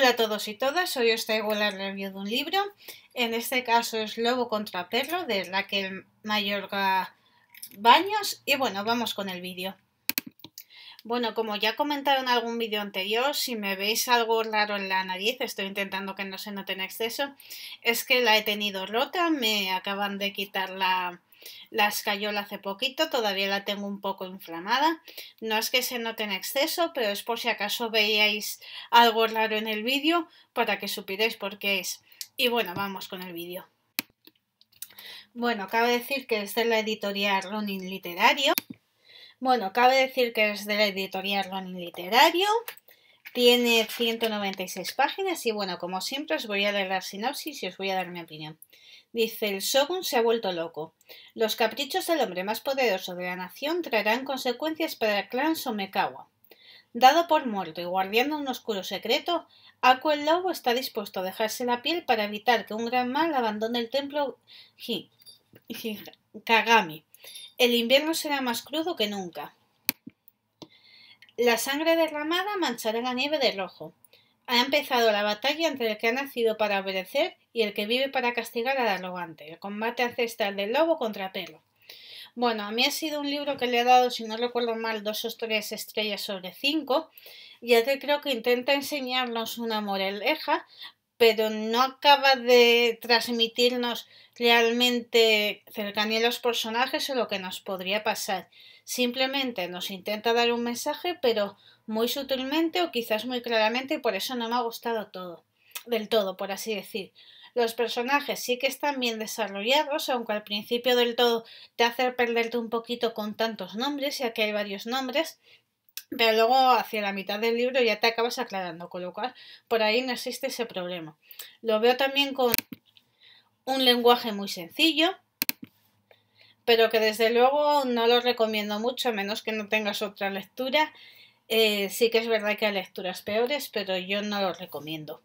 Hola a todos y todas, hoy os traigo la review de un libro, en este caso es Lobo contra Perro de la que Mayorga Baños y bueno, vamos con el vídeo. Bueno, como ya comentaron en algún vídeo anterior, si me veis algo raro en la nariz, estoy intentando que no se note en exceso, es que la he tenido rota, me acaban de quitar la, la escayola hace poquito, todavía la tengo un poco inflamada. No es que se note en exceso, pero es por si acaso veíais algo raro en el vídeo para que supierais por qué es. Y bueno, vamos con el vídeo. Bueno, cabe decir que es de la editorial Ronin Literario. Bueno, cabe decir que es de la editorial Ronin Literario. Tiene 196 páginas y bueno, como siempre os voy a dar la sinopsis y os voy a dar mi opinión. Dice, el Shogun se ha vuelto loco. Los caprichos del hombre más poderoso de la nación traerán consecuencias para el clan Somekawa. Dado por muerto y guardiando un oscuro secreto, Aku el Lobo está dispuesto a dejarse la piel para evitar que un gran mal abandone el templo Kagami. El invierno será más crudo que nunca. La sangre derramada manchará la nieve de rojo. Ha empezado la batalla entre el que ha nacido para obedecer y el que vive para castigar al arrogante, el combate ancestral del lobo contra pelo. Bueno, a mí ha sido un libro que le ha dado, si no recuerdo mal, dos o tres estrellas sobre cinco, ya que creo que intenta enseñarnos una moreleja pero no acaba de transmitirnos realmente cercanía a los personajes o lo que nos podría pasar. Simplemente nos intenta dar un mensaje, pero muy sutilmente o quizás muy claramente, y por eso no me ha gustado todo, del todo, por así decir. Los personajes sí que están bien desarrollados, aunque al principio del todo te hace perderte un poquito con tantos nombres, ya que hay varios nombres, pero luego hacia la mitad del libro ya te acabas aclarando, con lo cual por ahí no existe ese problema. Lo veo también con un lenguaje muy sencillo, pero que desde luego no lo recomiendo mucho, a menos que no tengas otra lectura. Eh, sí que es verdad que hay lecturas peores, pero yo no lo recomiendo.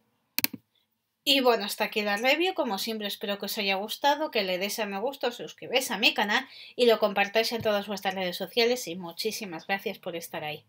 Y bueno, hasta aquí la review. Como siempre, espero que os haya gustado, que le des a me gusta, os suscribáis a mi canal y lo compartáis en todas vuestras redes sociales. Y muchísimas gracias por estar ahí.